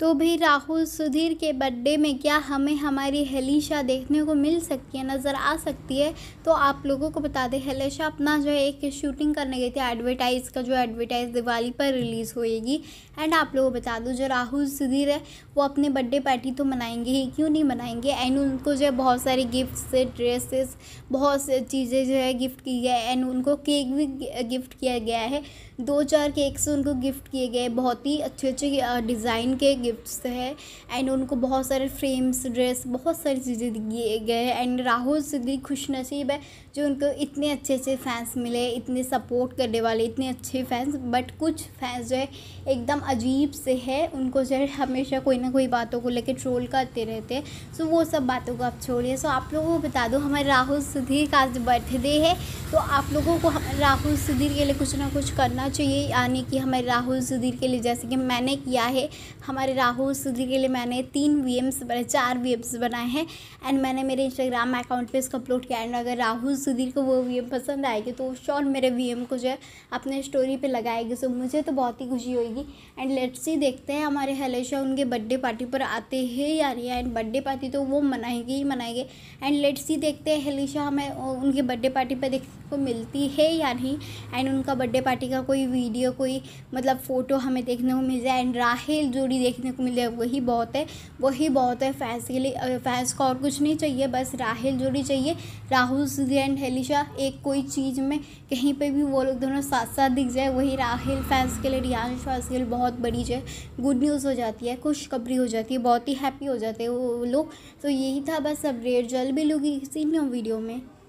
तो भी राहुल सुधीर के बर्थडे में क्या हमें हमारी हलीशा देखने को मिल सकती है नज़र आ सकती है तो आप लोगों को बता दें हलीशा अपना जो है एक शूटिंग करने गई थी एडवर्टाइज़ का जो एडवर्टाइज़ दिवाली पर रिलीज़ होएगी एंड आप लोगों को बता दूँ जो राहुल सुधीर है वो अपने बर्थडे पार्टी तो मनाएंगे ही क्यों नहीं मनाएंगे एंड उनको जो है बहुत सारे गिफ्ट्स ड्रेसेस बहुत सी चीज़ें जो है गिफ्ट की गई एंड उनको केक भी गिफ्ट किया गया है दो चार केक्स उनको गिफ्ट किए गए बहुत ही अच्छे अच्छे डिज़ाइन के गिफ्ट्स है एंड उनको बहुत सारे फ्रेम्स ड्रेस बहुत सारी चीज़ें दिए गए एंड राहुल खुश नसीब है जो उनको इतने अच्छे अच्छे फैंस मिले इतने सपोर्ट करने वाले इतने अच्छे फैंस बट कुछ फैंस जो है एकदम अजीब से है उनको जो है हमेशा कोई ना कोई बातों को लेकर ट्रोल करते रहते हैं सो वो सब बातों को आप छोड़िए सो आप लोगों को बता दो हमारे राहुल सुधीर का आज बर्थडे है तो आप लोगों को राहुल सुधीर के लिए कुछ ना कुछ करना चाहिए यानी कि हमारे राहुल सुधीर के लिए जैसे कि मैंने किया है हमारे राहुल सुधी के लिए मैंने तीन वी एम्स चार वी एम्स बनाए हैं एंड मैंने मेरे इंस्टाग्राम अकाउंट पे इसको अपलोड किया एंड अगर राहुल सुधीर को वो वी एम पसंद आएगी तो श्योर मेरे वी एम को जो है अपने स्टोरी पे लगाएगी सो मुझे तो बहुत ही खुशी होगी एंड लेट्स ही देखते हैं हमारे हलेशा उनके बर्थडे पार्टी पर आते हैं या नहीं एंड बर्थडे पार्टी तो वो मनाएंगे ही मनाएंगे एंड लेट्स ही देखते हैं हलेशा हमें उनके बर्थडे पार्टी पर देखने को मिलती है या नहीं एंड उनका बर्थडे पार्टी का कोई वीडियो कोई मतलब फ़ोटो हमें देखने को मिल जाए एंड राहेल जोड़ी देख देखने को मिले वही बहुत है वही बहुत है फैज के लिए फैज को और कुछ नहीं चाहिए बस राहिल जोड़ी चाहिए राहुल एंड हेलिशा एक कोई चीज़ में कहीं पे भी वो लोग दोनों साथ साथ दिख जाए वही राहिल फैंस के लिए रियांश फैंस के लिए बहुत बड़ी जो है गुड न्यूज़ हो जाती है खुशखबरी हो जाती है बहुत ही हैप्पी हो जाते हैं वो लोग तो यही था बस अपडेट जल्द मिलूंगी किसी न्यू वीडियो में